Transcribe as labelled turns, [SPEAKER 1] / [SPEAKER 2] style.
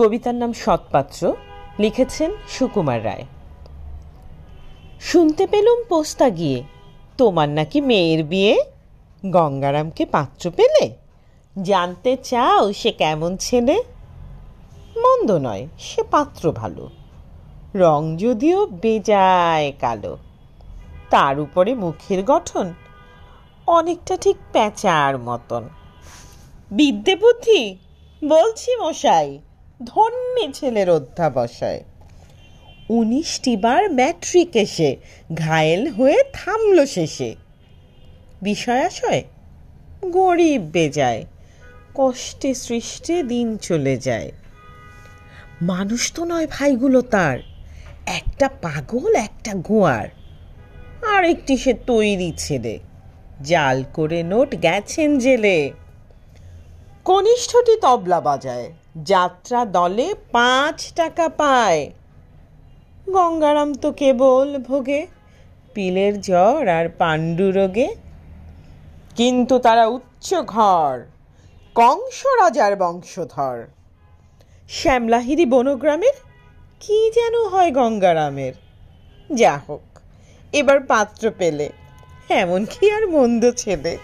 [SPEAKER 1] কবিতার নাম সৎপাত্র লিখেছেন সুকুমার রায় শুনতে পেলুম পোস্তা গিয়ে তোমার নাকি মেয়ের বিয়ে গঙ্গারামকে পাত্র পেলে জানতে চাও সে কেমন ছেলে মন্দ নয় সে পাত্র ভালো রং যদিও বেজায় কালো তার উপরে মুখের গঠন অনেকটা ঠিক প্যাঁচার মতন বিদ্যে বুদ্ধি বলছি মশাই ধন্যী ছেলের অধ্যাবসায় উনিশটি বার ম্যাট্রিক এসে ঘায়েল হয়ে থামল শেষে বিষয়াশয় গরিব বেজায় কষ্টে সৃষ্টে দিন চলে যায় মানুষ তো নয় ভাইগুলো তার একটা পাগল একটা গোয়ার আর একটি সে তৈরি ছেলে জাল করে নোট গেছেন জেলে কনিষ্ঠটি তবলা বাজায় যাত্রা দলে পাঁচ টাকা পায় গঙ্গারাম তো কেবল ভোগে পিলের জ্বর আর রোগে কিন্তু তারা উচ্চ ঘর কংস রাজার বংশধর শ্যামলাহিরি বনগ্রামের কি যেন হয় গঙ্গারামের যা হোক এবার পাত্র পেলে এমন কি আর মন্দ ছেলে